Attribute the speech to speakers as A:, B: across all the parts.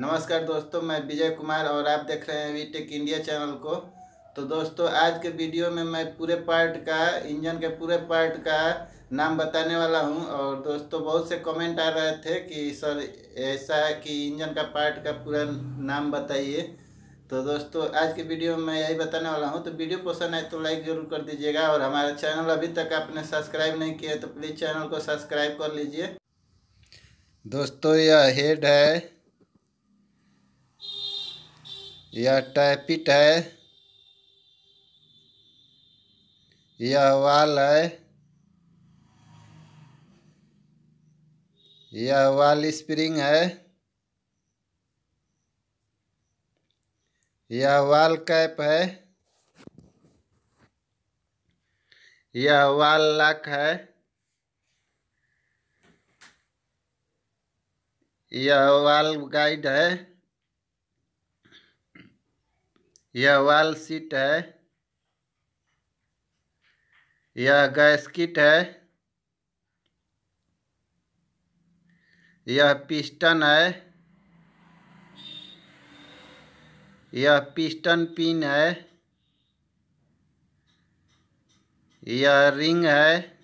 A: नमस्कार दोस्तों मैं विजय कुमार और आप देख रहे हैं वीटेक इंडिया चैनल को तो दोस्तों आज के वीडियो में मैं पूरे पार्ट का इंजन के पूरे पार्ट का नाम बताने वाला हूं और दोस्तों बहुत से कमेंट आ रहे थे कि सर ऐसा है कि इंजन का पार्ट का पूरा नाम बताइए तो दोस्तों आज के वीडियो में मैं यही बताने वाला हूँ तो वीडियो पसंद आए तो लाइक ज़रूर कर दीजिएगा और हमारा चैनल अभी तक आपने सब्सक्राइब नहीं किया तो प्लीज़ चैनल को सब्सक्राइब कर लीजिए दोस्तों यह हेड है यह टैपिट है यह वाल है यह वाल स्प्रिंग है यह वाल कैप है यह वाल लक है यह वाल गाइड है यह वाल सीट है यह गैस किट है यह पिस्टन है यह पिस्टन पिन है यह रिंग है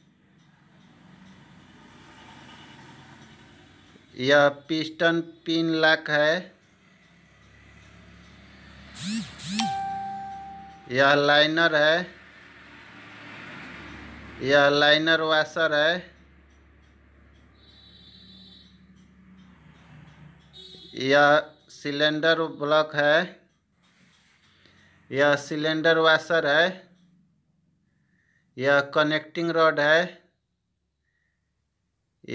A: यह पिस्टन पिन लक है यह लाइनर है यह लाइनर वाशर है यह सिलेंडर ब्लॉक है यह सिलेंडर वाशर है यह कनेक्टिंग रॉड है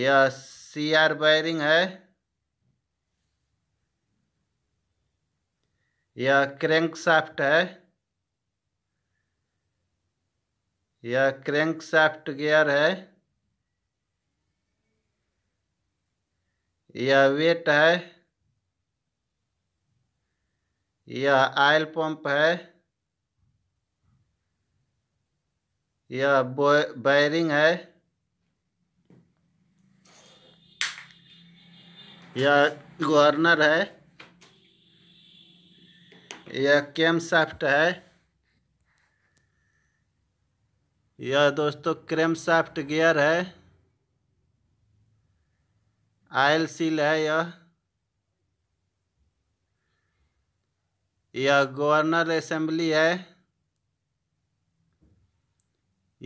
A: यह सी आर वायरिंग है यह क्रैंक साफ्ट है यह क्रैंक सेफ्ट गियर है यह वेट है यह आयल पंप है यह बैरिंग है यह गवर्नर है यह कैम साफ्ट है यह दोस्तों क्रेम साफ्ट गियर है आयल सील है यह यह गवर्नर असेंबली है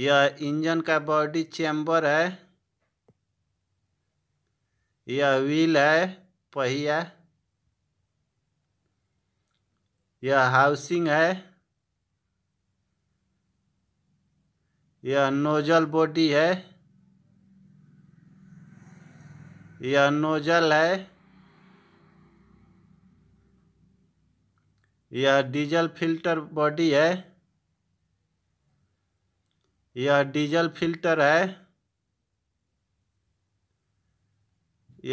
A: यह इंजन का बॉडी चैम्बर है यह व्हील है पहिया यह हाउसिंग है यह नोजल बॉडी है यह नोजल है यह डीजल फिल्टर बॉडी है यह डीजल फिल्टर है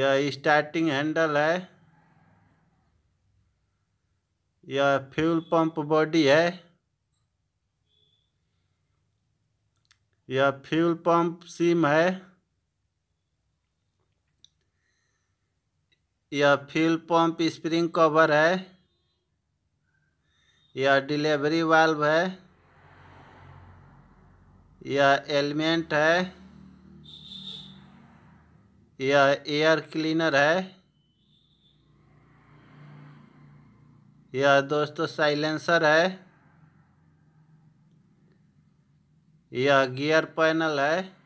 A: यह स्टार्टिंग हैंडल है यह फ्यूल पंप बॉडी है यह फ्यूल पंप सिम है या फ्यूल पंप स्प्रिंग कवर है या डिलीवरी वाल्व है या एलिमेंट है यह एयर क्लीनर है या दोस्तों साइलेंसर है यह गियर पैनल है।